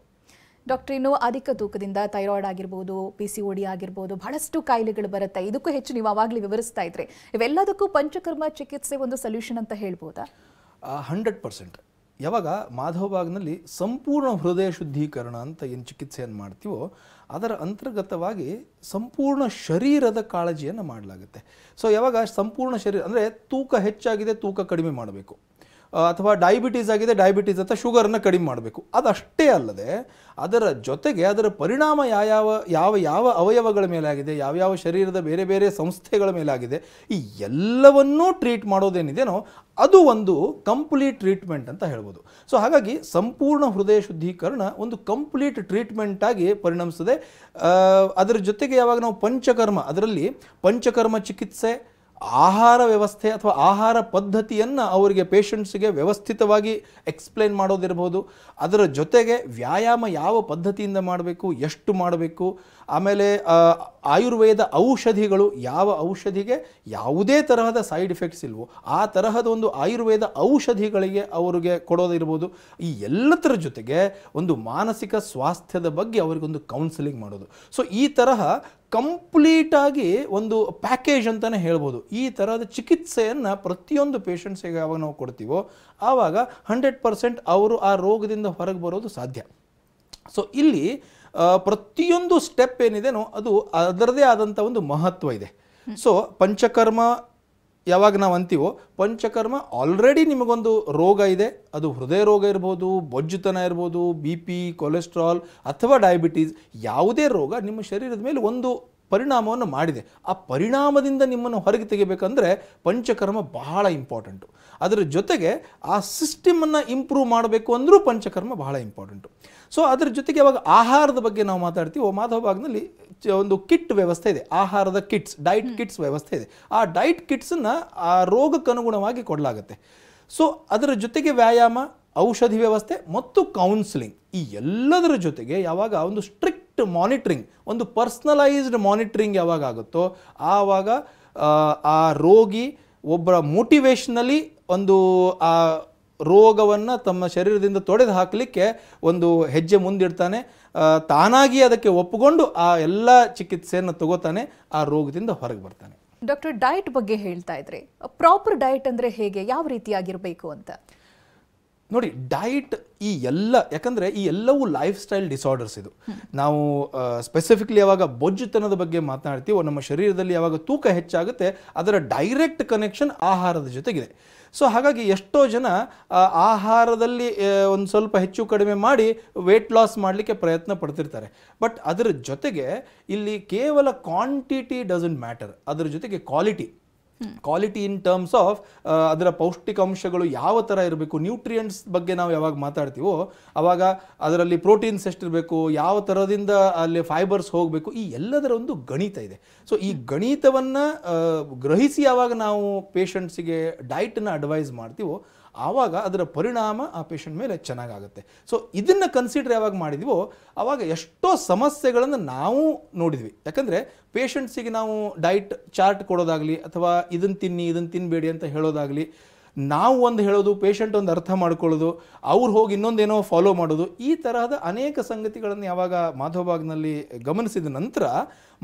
[SPEAKER 1] ಡಾಕ್ಟರ್ ಇನ್ನು ಅಧಿಕ ತೂಕದಿಂದ ಥೈರಾಯ್ಡ್ ಆಗಿರ್ಬೋದು ಪಿ ಸಿ ಓಡಿ ಆಗಿರ್ಬೋದು ಬಹಳಷ್ಟು ಕಾಯಿಲೆಗಳು ಬರುತ್ತೆ ಇದಕ್ಕೂ ಹೆಚ್ಚು ನೀವು ಆವಾಗಲೇ ವಿವರಿಸ್ತಾ ಇದ್ರೆ ಇವೆಲ್ಲದಕ್ಕೂ ಪಂಚಕರ್ಮ ಚಿಕಿತ್ಸೆ ಒಂದು ಸೊಲ್ಯೂಷನ್ ಅಂತ ಹೇಳ್ಬೋದಾ
[SPEAKER 2] ಹಂಡ್ರೆಡ್ ಪರ್ಸೆಂಟ್ ಯಾವಾಗ ಮಾಧವ ಸಂಪೂರ್ಣ ಹೃದಯ ಶುದ್ಧೀಕರಣ ಅಂತ ಏನು ಚಿಕಿತ್ಸೆಯನ್ನು ಮಾಡ್ತೀವೋ ಅದರ ಅಂತರ್ಗತವಾಗಿ ಸಂಪೂರ್ಣ ಶರೀರದ ಕಾಳಜಿಯನ್ನು ಮಾಡಲಾಗುತ್ತೆ ಸೊ ಯಾವಾಗ ಸಂಪೂರ್ಣ ಶರೀರ ಅಂದರೆ ತೂಕ ಹೆಚ್ಚಾಗಿದೆ ತೂಕ ಕಡಿಮೆ ಮಾಡಬೇಕು ಅಥವಾ ಡಯಾಬಿಟೀಸ್ ಆಗಿದೆ ಡಯಾಬಿಟೀಸ್ ಅಂತ ಶುಗರನ್ನು ಕಡಿಮೆ ಮಾಡಬೇಕು ಅದಷ್ಟೇ ಅಲ್ಲದೆ ಅದರ ಜೊತೆಗೆ ಅದರ ಪರಿಣಾಮ ಯಾವ ಯಾವ ಯಾವ ಅವಯವಗಳ ಮೇಲಾಗಿದೆ ಯಾವ್ಯಾವ ಶರೀರದ ಬೇರೆ ಬೇರೆ ಸಂಸ್ಥೆಗಳ ಮೇಲಾಗಿದೆ ಈ ಎಲ್ಲವನ್ನೂ ಟ್ರೀಟ್ ಮಾಡೋದೇನಿದೆಯೋ ಅದು ಒಂದು ಕಂಪ್ಲೀಟ್ ಟ್ರೀಟ್ಮೆಂಟ್ ಅಂತ ಹೇಳ್ಬೋದು ಸೊ ಹಾಗಾಗಿ ಸಂಪೂರ್ಣ ಹೃದಯ ಶುದ್ಧೀಕರಣ ಒಂದು ಕಂಪ್ಲೀಟ್ ಟ್ರೀಟ್ಮೆಂಟಾಗಿ ಪರಿಣಮಿಸಿದೆ ಅದರ ಜೊತೆಗೆ ಯಾವಾಗ ನಾವು ಪಂಚಕರ್ಮ ಅದರಲ್ಲಿ ಪಂಚಕರ್ಮ ಚಿಕಿತ್ಸೆ ಆಹಾರ ವ್ಯವಸ್ಥೆ ಅಥವಾ ಆಹಾರ ಪದ್ಧತಿಯನ್ನು ಅವರಿಗೆ ಪೇಷಂಟ್ಸ್ಗೆ ವ್ಯವಸ್ಥಿತವಾಗಿ ಎಕ್ಸ್ಪ್ಲೈನ್ ಮಾಡೋದಿರ್ಬೋದು ಅದರ ಜೊತೆಗೆ ವ್ಯಾಯಾಮ ಯಾವ ಪದ್ಧತಿಯಿಂದ ಮಾಡಬೇಕು ಎಷ್ಟು ಮಾಡಬೇಕು ಆಮೇಲೆ ಆಯುರ್ವೇದ ಔಷಧಿಗಳು ಯಾವ ಔಷಧಿಗೆ ಯಾವುದೇ ತರಹದ ಸೈಡ್ ಎಫೆಕ್ಟ್ಸ್ ಇಲ್ವೋ ಆ ತರಹದ ಒಂದು ಆಯುರ್ವೇದ ಔಷಧಿಗಳಿಗೆ ಅವರಿಗೆ ಕೊಡೋದಿರ್ಬೋದು ಈ ಎಲ್ಲದರ ಜೊತೆಗೆ ಒಂದು ಮಾನಸಿಕ ಸ್ವಾಸ್ಥ್ಯದ ಬಗ್ಗೆ ಅವರಿಗೊಂದು ಕೌನ್ಸಿಲಿಂಗ್ ಮಾಡೋದು ಸೊ ಈ ತರಹ ಕಂಪ್ಲೀಟಾಗಿ ಒಂದು ಪ್ಯಾಕೇಜ್ ಅಂತಲೇ ಹೇಳ್ಬೋದು ಈ ಥರದ ಚಿಕಿತ್ಸೆಯನ್ನು ಪ್ರತಿಯೊಂದು ಪೇಷಂಟ್ಸಿಗೆ ಯಾವಾಗ ನಾವು ಕೊಡ್ತೀವೋ ಆವಾಗ ಹಂಡ್ರೆಡ್ ಪರ್ಸೆಂಟ್ ಅವರು ಆ ರೋಗದಿಂದ ಹೊರಗೆ ಬರೋದು ಸಾಧ್ಯ ಸೊ ಇಲ್ಲಿ ಪ್ರತಿಯೊಂದು ಸ್ಟೆಪ್ ಏನಿದೆನೋ ಅದು ಅದರದೇ ಆದಂಥ ಒಂದು ಮಹತ್ವ ಇದೆ ಸೊ ಪಂಚಕರ್ಮ ಯಾವಾಗ ನಾವು ಅಂತೀವೋ ಪಂಚಕರ್ಮ ಆಲ್ರೆಡಿ ನಿಮಗೊಂದು ರೋಗ ಇದೆ ಅದು ಹೃದಯ ರೋಗ ಇರ್ಬೋದು ಬೊಜ್ಜುತನ ಇರ್ಬೋದು ಬಿ ಪಿ ಕೊಲೆಸ್ಟ್ರಾಲ್ ಅಥವಾ ಡಯಾಬಿಟೀಸ್ ಯಾವುದೇ ರೋಗ ನಿಮ್ಮ ಶರೀರದ ಮೇಲೆ ಒಂದು ಪರಿಣಾಮವನ್ನು ಮಾಡಿದೆ ಆ ಪರಿಣಾಮದಿಂದ ನಿಮ್ಮನ್ನು ಹೊರಗೆ ತೆಗಿಬೇಕಂದ್ರೆ ಪಂಚಕರ್ಮ ಬಹಳ ಇಂಪಾರ್ಟೆಂಟು ಅದರ ಜೊತೆಗೆ ಆ ಸಿಸ್ಟಮನ್ನು ಇಂಪ್ರೂವ್ ಮಾಡಬೇಕು ಅಂದರೂ ಪಂಚಕರ್ಮ ಬಹಳ ಇಂಪಾರ್ಟೆಂಟು ಸೊ ಅದರ ಜೊತೆಗೆ ಅವಾಗ ಆಹಾರದ ಬಗ್ಗೆ ನಾವು ಮಾತಾಡ್ತೀವಿ ಮಾಧವ ಭಾಗದಲ್ಲಿ ಒಂದು ಕಿಟ್ ವ್ಯವಸ್ಥೆ ಇದೆ ಆಹಾರದ ಕಿಟ್ಸ್ ಡೈಟ್ ಕಿಟ್ಸ್ ವ್ಯವಸ್ಥೆ ಇದೆ ಆ ಡೈಟ್ ಕಿಟ್ಸನ್ನು ಆ ರೋಗಕ್ಕನುಗುಣವಾಗಿ ಕೊಡಲಾಗುತ್ತೆ ಸೊ ಅದರ ಜೊತೆಗೆ ವ್ಯಾಯಾಮ ಔಷಧಿ ವ್ಯವಸ್ಥೆ ಮತ್ತು ಕೌನ್ಸಿಲಿಂಗ್ ಈ ಎಲ್ಲದರ ಜೊತೆಗೆ ಯಾವಾಗ ಒಂದು ಸ್ಟ್ರಿಕ್ಟ್ ಸ್ಟ್ರಿಕ್ಟ್ ಮಾನಿಟ್ರಿಂಗ್ ಒಂದು ಪರ್ಸ್ನಲೈಸ್ಡ್ ಮಾನಿಟ್ರಿಂಗ್ ಯಾವಾಗ ಆಗುತ್ತೋ ಆವಾಗ ಆ ರೋಗಿ ಒಬ್ಬರ ಮೋಟಿವೇಶ್ನಲಿ ಒಂದು ಆ ರೋಗವನ್ನು ತಮ್ಮ ಶರೀರದಿಂದ ತೊಡೆದು ಹಾಕಲಿಕ್ಕೆ ಒಂದು ಹೆಜ್ಜೆ ಮುಂದಿಡ್ತಾನೆ ತಾನಾಗಿ ಅದಕ್ಕೆ ಒಪ್ಪಿಕೊಂಡು ಆ ಎಲ್ಲ ಚಿಕಿತ್ಸೆಯನ್ನು ತಗೋತಾನೆ ಆ ರೋಗದಿಂದ ಹೊರಗೆ ಬರ್ತಾನೆ
[SPEAKER 1] ಡಾಕ್ಟರ್ ಡಯಟ್ ಬಗ್ಗೆ ಹೇಳ್ತಾ ಇದ್ರೆ ಪ್ರಾಪರ್ ಡಯಟ್ ಅಂದರೆ ಹೇಗೆ ಯಾವ ರೀತಿಯಾಗಿರಬೇಕು ಅಂತ
[SPEAKER 2] ನೋಡಿ ಡಯಟ್ ಈ ಎಲ್ಲ ಯಾಕಂದರೆ ಈ ಎಲ್ಲವೂ ಲೈಫ್ ಸ್ಟೈಲ್ ಡಿಸಾರ್ಡರ್ಸ್ ಇದು ನಾವು ಸ್ಪೆಸಿಫಿಕ್ಲಿ ಯಾವಾಗ ಬೊಜ್ಜುತನದ ಬಗ್ಗೆ ಮಾತನಾಡ್ತೀವೋ ನಮ್ಮ ಶರೀರದಲ್ಲಿ ಯಾವಾಗ ತೂಕ ಹೆಚ್ಚಾಗುತ್ತೆ ಅದರ ಡೈರೆಕ್ಟ್ ಕನೆಕ್ಷನ್ ಆಹಾರದ ಜೊತೆಗಿದೆ ಸೊ ಹಾಗಾಗಿ ಎಷ್ಟೋ ಜನ ಆಹಾರದಲ್ಲಿ ಒಂದು ಸ್ವಲ್ಪ ಹೆಚ್ಚು ಕಡಿಮೆ ಮಾಡಿ ವೆಯ್ಟ್ ಲಾಸ್ ಮಾಡಲಿಕ್ಕೆ ಪ್ರಯತ್ನ ಪಡ್ತಿರ್ತಾರೆ ಬಟ್ ಅದರ ಜೊತೆಗೆ ಇಲ್ಲಿ ಕೇವಲ ಕ್ವಾಂಟಿಟಿ ಡಸಂಟ್ ಮ್ಯಾಟರ್ ಅದರ ಜೊತೆಗೆ quality quality in terms of ಅದರ ಪೌಷ್ಟಿಕಾಂಶಗಳು ಯಾವ ಥರ ಇರಬೇಕು ನ್ಯೂಟ್ರಿಯೆಂಟ್ಸ್ ಬಗ್ಗೆ ನಾವು ಯಾವಾಗ ಮಾತಾಡ್ತೀವೋ ಆವಾಗ ಅದರಲ್ಲಿ ಪ್ರೋಟೀನ್ಸ್ ಎಷ್ಟಿರಬೇಕು ಯಾವ ಥರದಿಂದ ಅಲ್ಲಿ ಫೈಬರ್ಸ್ ಹೋಗಬೇಕು ಈ ಎಲ್ಲದರ ಒಂದು ಗಣಿತ ಇದೆ ಸೊ ಈ ಗಣಿತವನ್ನು uh, ಗ್ರಹಿಸಿ ಯಾವಾಗ ನಾವು ಪೇಷಂಟ್ಸಿಗೆ ಡಯಟನ್ನು ಅಡ್ವೈಸ್ ಮಾಡ್ತೀವೋ ಆವಾಗ ಅದರ ಪರಿಣಾಮ ಆ ಪೇಷಂಟ್ ಮೇಲೆ ಚೆನ್ನಾಗಾಗುತ್ತೆ ಸೊ ಇದನ್ನು ಕನ್ಸಿಡರ್ ಯಾವಾಗ ಮಾಡಿದ್ವೋ ಆವಾಗ ಎಷ್ಟೋ ಸಮಸ್ಯೆಗಳನ್ನು ನಾವು ನೋಡಿದ್ವಿ ಯಾಕಂದರೆ ಪೇಷಂಟ್ಸಿಗೆ ನಾವು ಡೈಟ್ ಚಾರ್ಟ್ ಕೊಡೋದಾಗಲಿ ಅಥವಾ ಇದನ್ನು ತಿನ್ನಿ ಇದನ್ನು ತಿನ್ನಬೇಡಿ ಅಂತ ಹೇಳೋದಾಗಲಿ ನಾವು ಒಂದು ಹೇಳೋದು ಪೇಷಂಟ್ ಒಂದು ಅರ್ಥ ಮಾಡ್ಕೊಳ್ಳೋದು ಅವ್ರು ಹೋಗಿ ಇನ್ನೊಂದೇನೋ ಫಾಲೋ ಮಾಡೋದು ಈ ತರಹದ ಅನೇಕ ಸಂಗತಿಗಳನ್ನು ಯಾವಾಗ ಮಾಧವಬಾಗ್ನಲ್ಲಿ ಗಮನಿಸಿದ ನಂತರ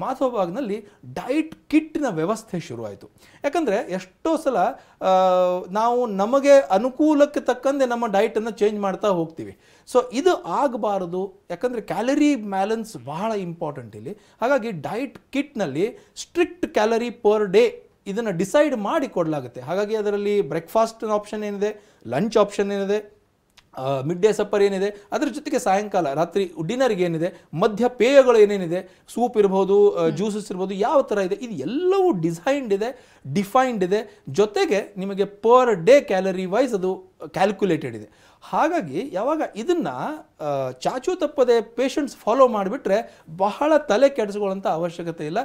[SPEAKER 2] ಮಾಧವಬಾಗ್ನಲ್ಲಿ ಡಯಟ್ ಕಿಟ್ನ ವ್ಯವಸ್ಥೆ ಶುರುವಾಯಿತು ಯಾಕಂದರೆ ಎಷ್ಟೋ ಸಲ ನಾವು ನಮಗೆ ಅನುಕೂಲಕ್ಕೆ ತಕ್ಕಂತೆ ನಮ್ಮ ಡಯಟನ್ನು ಚೇಂಜ್ ಮಾಡ್ತಾ ಹೋಗ್ತೀವಿ ಸೊ ಇದು ಆಗಬಾರದು ಯಾಕಂದರೆ ಕ್ಯಾಲರಿ ಬ್ಯಾಲೆನ್ಸ್ ಬಹಳ ಇಂಪಾರ್ಟೆಂಟ್ ಇಲ್ಲಿ ಹಾಗಾಗಿ ಡಯಟ್ ಕಿಟ್ನಲ್ಲಿ ಸ್ಟ್ರಿಕ್ಟ್ ಕ್ಯಾಲರಿ ಪರ್ ಡೇ ಇದನ್ನು ಡಿಸೈಡ್ ಮಾಡಿ ಕೊಡಲಾಗುತ್ತೆ ಹಾಗಾಗಿ ಅದರಲ್ಲಿ ಬ್ರೇಕ್ಫಾಸ್ಟ್ ಆಪ್ಷನ್ ಏನಿದೆ ಲಂಚ್ ಆಪ್ಷನ್ ಏನಿದೆ ಮಿಡ್ ಡೇ ಸಪ್ಪರ್ ಏನಿದೆ ಅದರ ಜೊತೆಗೆ ಸಾಯಂಕಾಲ ರಾತ್ರಿ ಡಿನ್ನರ್ಗೆ ಏನಿದೆ ಮಧ್ಯ ಪೇಯಗಳು ಏನೇನಿದೆ ಸೂಪ್ ಇರ್ಬೋದು ಜ್ಯೂಸಸ್ ಇರ್ಬೋದು ಯಾವ ಥರ ಇದೆ ಇದು ಎಲ್ಲವೂ ಡಿಸೈನ್ಡ್ ಇದೆ ಡಿಫೈನ್ಡ್ ಇದೆ ಜೊತೆಗೆ ನಿಮಗೆ ಪರ್ ಡೇ ಕ್ಯಾಲರಿ ವೈಸ್ ಅದು ಕ್ಯಾಲ್ಕುಲೇಟೆಡ್ ಇದೆ ಹಾಗಾಗಿ ಯಾವಾಗ ಇದನ್ನು ಚಾಚು ತಪ್ಪದೆ ಪೇಷಂಟ್ಸ್ ಫಾಲೋ ಮಾಡಿಬಿಟ್ರೆ ಬಹಳ ತಲೆ ಕೆಡಿಸ್ಕೊಳ್ಳೋಂಥ ಅವಶ್ಯಕತೆ ಇಲ್ಲ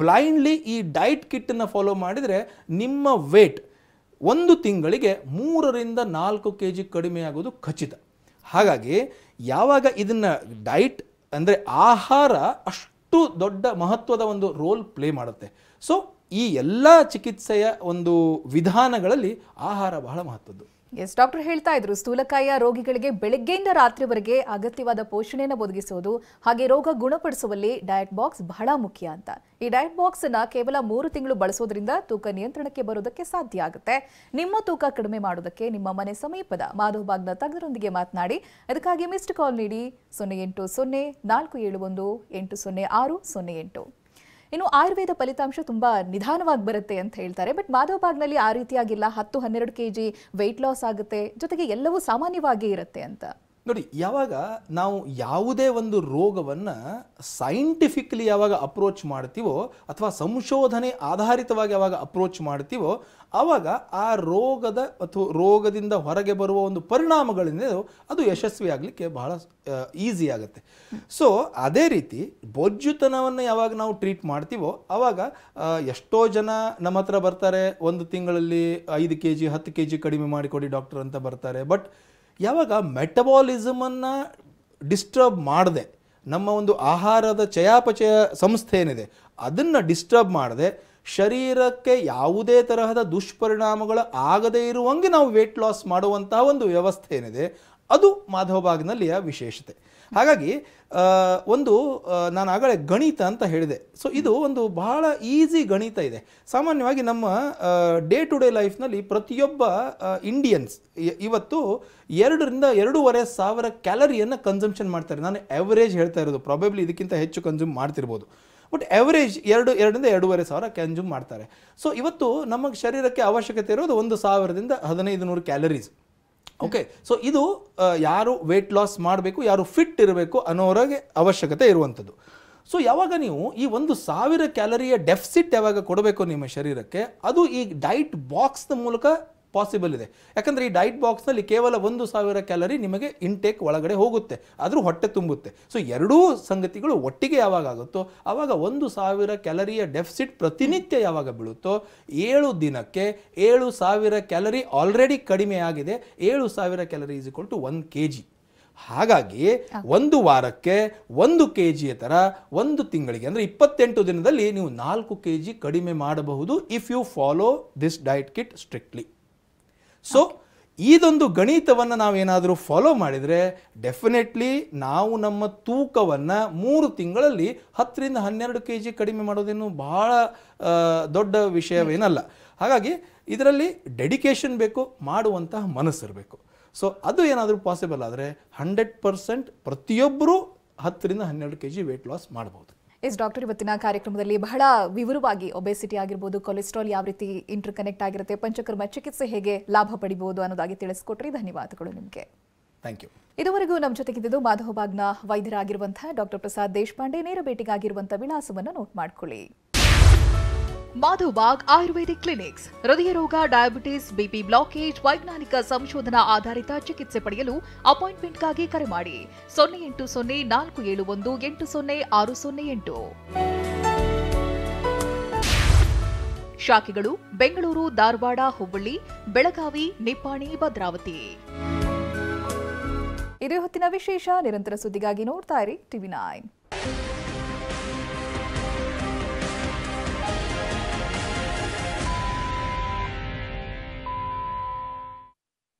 [SPEAKER 2] ಬ್ಲೈಂಡ್ಲಿ ಈ ಡೈಟ್ ಕಿಟ್ಟನ್ನು ಫಾಲೋ ಮಾಡಿದರೆ ನಿಮ್ಮ ವೇಟ್ ಒಂದು ತಿಂಗಳಿಗೆ ಮೂರರಿಂದ ನಾಲ್ಕು ಕೆ ಜಿ ಕಡಿಮೆಯಾಗೋದು ಖಚಿತ ಹಾಗಾಗಿ ಯಾವಾಗ ಇದನ್ನು ಡೈಟ್ ಅಂದರೆ ಆಹಾರ ಅಷ್ಟು ದೊಡ್ಡ ಮಹತ್ವದ ಒಂದು ರೋಲ್ ಪ್ಲೇ ಮಾಡುತ್ತೆ ಸೊ ಈ ಎಲ್ಲ ಚಿಕಿತ್ಸೆಯ ಒಂದು ವಿಧಾನಗಳಲ್ಲಿ ಆಹಾರ ಬಹಳ ಮಹತ್ವದ್ದು
[SPEAKER 1] ಎಸ್ ಡಾಕ್ಟರ್ ಹೇಳ್ತಾ ಇದ್ರು ಸ್ಥೂಲಕಾಯ ರೋಗಿಗಳಿಗೆ ಬೆಳಗ್ಗೆಯಿಂದ ರಾತ್ರಿವರೆಗೆ ಅಗತ್ಯವಾದ ಪೋಷಣೆಯನ್ನು ಒದಗಿಸುವುದು ಹಾಗೆ ರೋಗ ಗುಣಪಡಿಸುವಲ್ಲಿ ಡಯಟ್ ಬಾಕ್ಸ್ ಬಹಳ ಮುಖ್ಯ ಅಂತ ಈ ಡಯಟ್ ಬಾಕ್ಸ್ ಅನ್ನ ಕೇವಲ ಮೂರು ತಿಂಗಳು ಬಳಸೋದ್ರಿಂದ ತೂಕ ನಿಯಂತ್ರಣಕ್ಕೆ ಬರೋದಕ್ಕೆ ಸಾಧ್ಯ ಆಗುತ್ತೆ ನಿಮ್ಮ ತೂಕ ಕಡಿಮೆ ಮಾಡೋದಕ್ಕೆ ನಿಮ್ಮ ಮನೆ ಸಮೀಪದ ಮಾಧವಭಾಗ್ನ ತಜ್ಞರೊಂದಿಗೆ ಮಾತನಾಡಿ ಅದಕ್ಕಾಗಿ ಮಿಸ್ಡ್ ಕಾಲ್ ನೀಡಿ ಸೊನ್ನೆ ಎಂಟು ಸೊನ್ನೆ ನಾಲ್ಕು ಏಳು ಒಂದು ಎಂಟು ಸೊನ್ನೆ ಆರು ಸೊನ್ನೆ ಎಂಟು ಇನ್ನು ಆಯುರ್ವೇದ ಫಲಿತಾಂಶ ತುಂಬಾ ನಿಧಾನವಾಗಿ ಬರುತ್ತೆ ಅಂತ ಹೇಳ್ತಾರೆ ಬಟ್ ಮಾಧವ್ ಆ ರೀತಿಯಾಗಿಲ್ಲ ಹತ್ತು ಹನ್ನೆರಡು ಕೆ ಜಿ ವೆಯ್ಟ್ ಲಾಸ್ ಆಗುತ್ತೆ ಜೊತೆಗೆ ಎಲ್ಲವೂ ಸಾಮಾನ್ಯವಾಗಿ ಇರುತ್ತೆ ಅಂತ
[SPEAKER 2] ನೋಡಿ ಯಾವಾಗ ನಾವು ಯಾವುದೇ ಒಂದು ರೋಗವನ್ನು ಸೈಂಟಿಫಿಕ್ಲಿ ಯಾವಾಗ ಅಪ್ರೋಚ್ ಮಾಡ್ತೀವೋ ಅಥವಾ ಸಂಶೋಧನೆ ಆಧಾರಿತವಾಗಿ ಯಾವಾಗ ಅಪ್ರೋಚ್ ಮಾಡ್ತೀವೋ ಆವಾಗ ಆ ರೋಗದ ಅಥವಾ ರೋಗದಿಂದ ಹೊರಗೆ ಬರುವ ಒಂದು ಪರಿಣಾಮಗಳಿಂದ ಅದು ಯಶಸ್ವಿ ಆಗಲಿಕ್ಕೆ ಬಹಳ ಈಸಿ ಆಗುತ್ತೆ ಸೊ ಅದೇ ರೀತಿ ಬೊಜ್ಜುತನವನ್ನು ಯಾವಾಗ ನಾವು ಟ್ರೀಟ್ ಮಾಡ್ತೀವೋ ಆವಾಗ ಎಷ್ಟೋ ಜನ ನಮ್ಮ ಹತ್ರ ಬರ್ತಾರೆ ಒಂದು ತಿಂಗಳಲ್ಲಿ ಐದು ಕೆ ಜಿ ಹತ್ತು ಕೆ ಜಿ ಕಡಿಮೆ ಮಾಡಿಕೊಡಿ ಡಾಕ್ಟರ್ ಅಂತ ಬರ್ತಾರೆ ಬಟ್ ಯಾವಾಗ ಮೆಟಬಾಲಿಸಮನ್ನು ಡಿಸ್ಟರ್ಬ್ ಮಾಡದೆ ನಮ್ಮ ಒಂದು ಆಹಾರದ ಚಯಾಪಚಯ ಸಂಸ್ಥೆ ಏನಿದೆ ಅದನ್ನು ಡಿಸ್ಟರ್ಬ್ ಮಾಡದೆ ಶರೀರಕ್ಕೆ ಯಾವುದೇ ತರಹದ ದುಷ್ಪರಿಣಾಮಗಳು ಆಗದೇ ಇರುವಂಗೆ ನಾವು ವೆಯ್ಟ್ ಲಾಸ್ ಮಾಡುವಂತಹ ಒಂದು ವ್ಯವಸ್ಥೆ ಏನಿದೆ ಅದು ಮಾಧವ ಭಾಗ್ನಲ್ಲಿಯ ವಿಶೇಷತೆ ಹಾಗಾಗಿ ಒಂದು ನಾನು ಆಗಲೇ ಗಣಿತ ಅಂತ ಹೇಳಿದೆ ಸೊ ಇದು ಒಂದು ಬಹಳ ಈಸಿ ಗಣಿತ ಇದೆ ಸಾಮಾನ್ಯವಾಗಿ ನಮ್ಮ ಡೇ ಟು ಡೇ ಲೈಫ್ನಲ್ಲಿ ಪ್ರತಿಯೊಬ್ಬ ಇಂಡಿಯನ್ಸ್ ಇವತ್ತು ಎರಡರಿಂದ ಎರಡೂವರೆ ಸಾವಿರ ಕ್ಯಾಲರಿಯನ್ನು ಕನ್ಸಂಪ್ಷನ್ ಮಾಡ್ತಾರೆ ನಾನು ಎವರೇಜ್ ಹೇಳ್ತಾ ಇರೋದು ಪ್ರಾಬೆಬ್ಲಿ ಇದಕ್ಕಿಂತ ಹೆಚ್ಚು ಕನ್ಸ್ಯೂಮ್ ಮಾಡ್ತಿರ್ಬೋದು ಬಟ್ ಎವರೇಜ್ ಎರಡು ಎರಡರಿಂದ ಎರಡೂವರೆ ಸಾವಿರ ಕನ್ಸ್ಯೂಮ್ ಮಾಡ್ತಾರೆ ಸೊ ಇವತ್ತು ನಮಗೆ ಶರೀರಕ್ಕೆ ಅವಶ್ಯಕತೆ ಇರೋದು ಒಂದು ಸಾವಿರದಿಂದ ಹದಿನೈದು ನೂರು ಕ್ಯಾಲರೀಸ್ ಓಕೆ ಸೊ ಇದು ಯಾರು ವೆಯ್ಟ್ ಲಾಸ್ ಮಾಡಬೇಕು ಯಾರು ಫಿಟ್ ಇರಬೇಕು ಅನ್ನೋರಿಗೆ ಅವಶ್ಯಕತೆ ಇರುವಂಥದ್ದು ಸೊ ಯಾವಾಗ ನೀವು ಈ ಒಂದು ಸಾವಿರ ಕ್ಯಾಲರಿಯ ಡೆಫಿಸಿಟ್ ಯಾವಾಗ ಕೊಡಬೇಕು ನಿಮ್ಮ ಶರೀರಕ್ಕೆ ಅದು ಈ ಡೈಟ್ ಬಾಕ್ಸ್ನ ಮೂಲಕ ಪಾಸಿಬಲ್ ಇದೆ ಯಾಕಂದರೆ ಈ ಡೈಟ್ ಬಾಕ್ಸ್ನಲ್ಲಿ ಕೇವಲ ಒಂದು ಸಾವಿರ ಕ್ಯಾಲರಿ ನಿಮಗೆ ಇಂಟೇಕ್ ಒಳಗಡೆ ಹೋಗುತ್ತೆ ಆದರೂ ಹೊಟ್ಟೆ ತುಂಬುತ್ತೆ ಸೊ ಎರಡೂ ಸಂಗತಿಗಳು ಒಟ್ಟಿಗೆ ಯಾವಾಗ ಆಗುತ್ತೋ ಆವಾಗ ಒಂದು ಸಾವಿರ ಕ್ಯಾಲರಿಯ ಡೆಫಿಸಿಟ್ ಪ್ರತಿನಿತ್ಯ ಯಾವಾಗ ಬೀಳುತ್ತೋ ಏಳು ದಿನಕ್ಕೆ ಏಳು ಸಾವಿರ ಕ್ಯಾಲರಿ ಆಲ್ರೆಡಿ ಕಡಿಮೆ ಆಗಿದೆ ಏಳು ಸಾವಿರ calorie is equal to one K G ಹಾಗಾಗಿ ಒಂದು ವಾರಕ್ಕೆ ಒಂದು ಕೆ ಜಿಯ ಥರ ಒಂದು ತಿಂಗಳಿಗೆ ಅಂದರೆ ಇಪ್ಪತ್ತೆಂಟು ದಿನದಲ್ಲಿ ನೀವು ನಾಲ್ಕು ಕೆ ಜಿ ಕಡಿಮೆ ಮಾಡಬಹುದು if you follow this diet kit strictly so ಇದೊಂದು ಗಣಿತವನ್ನು ನಾವೇನಾದರೂ ಫಾಲೋ ಮಾಡಿದರೆ ಡೆಫಿನೆಟ್ಲಿ ನಾವು ನಮ್ಮ ತೂಕವನ್ನು ಮೂರು ತಿಂಗಳಲ್ಲಿ ಹತ್ತರಿಂದ ಹನ್ನೆರಡು ಕೆ ಜಿ ಕಡಿಮೆ ಮಾಡೋದೇನು ಬಹಳ ದೊಡ್ಡ ವಿಷಯವೇನಲ್ಲ ಹಾಗಾಗಿ ಇದರಲ್ಲಿ ಡೆಡಿಕೇಶನ್ ಬೇಕು ಮಾಡುವಂತಹ ಮನಸ್ಸಿರಬೇಕು ಸೊ ಅದು ಏನಾದರೂ ಪಾಸಿಬಲ್ ಆದರೆ ಹಂಡ್ರೆಡ್ ಪರ್ಸೆಂಟ್ ಪ್ರತಿಯೊಬ್ಬರೂ ಹತ್ತರಿಂದ ಹನ್ನೆರಡು ಕೆ ಜಿ ವೆಯ್ಟ್ ಲಾಸ್ ಮಾಡ್ಬೋದು
[SPEAKER 1] ಎಸ್ ಡಾಕ್ಟರ್ ಇವತ್ತಿನ ಕಾರ್ಯಕ್ರಮದಲ್ಲಿ ಬಹಳ ವಿವರವಾಗಿ ಒಬೆಸಿಟಿ ಆಗಿರ್ಬೋದು ಕೊಲೆಸ್ಟ್ರಾಲ್ ಯಾವ ರೀತಿ ಇಂಟರ್ ಕನೆಕ್ಟ್ ಆಗಿರುತ್ತೆ ಪಂಚಕರ್ಮ ಚಿಕಿತ್ಸೆ ಹೇಗೆ ಲಾಭ ಪಡಿಬಹುದು ಅನ್ನೋದಾಗಿ ತಿಳಿಸ್ಕೊಟ್ರಿ ಧನ್ಯವಾದಗಳು ನಿಮಗೆ ಥ್ಯಾಂಕ್ ಯು ಇದುವರೆಗೂ ನಮ್ಮ ಜೊತೆಗಿದ್ದು ಮಾಧವಬಾಗ್ನ ವೈದ್ಯರಾಗಿರುವಂತಹ ಡಾಕ್ಟರ್ ಪ್ರಸಾದ್ ದೇಶಪಾಂಡೆ ನೇರ ಭೇಟಿಗಾಗಿರುವಂತಹ ವಿಳಾಸವನ್ನು ನೋಟ್ ಮಾಡಿಕೊಳ್ಳಿ ಮಾಧುಬಾಗ್ ಆಯುರ್ವೇದಿಕ್ ಕ್ಲಿನಿಕ್ಸ್ ಹೃದಯ ರೋಗ ಡಯಾಬಿಟಿಸ್ ಬಿಪಿ ಬ್ಲಾಕೇಜ್ ವೈಜ್ಞಾನಿಕ ಸಂಶೋಧನಾ ಆಧಾರಿತ ಚಿಕಿತ್ಸೆ ಪಡೆಯಲು ಅಪಾಯಿಂಟ್ಮೆಂಟ್ಗಾಗಿ ಕರೆ ಮಾಡಿ ಸೊನ್ನೆ ಎಂಟು ಸೊನ್ನೆ ನಾಲ್ಕು ಏಳು ಒಂದು ಎಂಟು ಸೊನ್ನೆ ಆರು ಸೊನ್ನೆ ಎಂಟು ಶಾಖೆಗಳು ಬೆಂಗಳೂರು ಧಾರವಾಡ ಹುಬ್ಬಳ್ಳಿ ಬೆಳಗಾವಿ ನಿಪ್ಪಾಣಿ ಭದ್ರಾವತಿ ಇದೇ ಹೊತ್ತಿನ ವಿಶೇಷ ನಿರಂತರ ಸುದ್ದಿಗಾಗಿ ನೋಡ್ತಾ ಇರಿ ಟಿವಿ ನೈನ್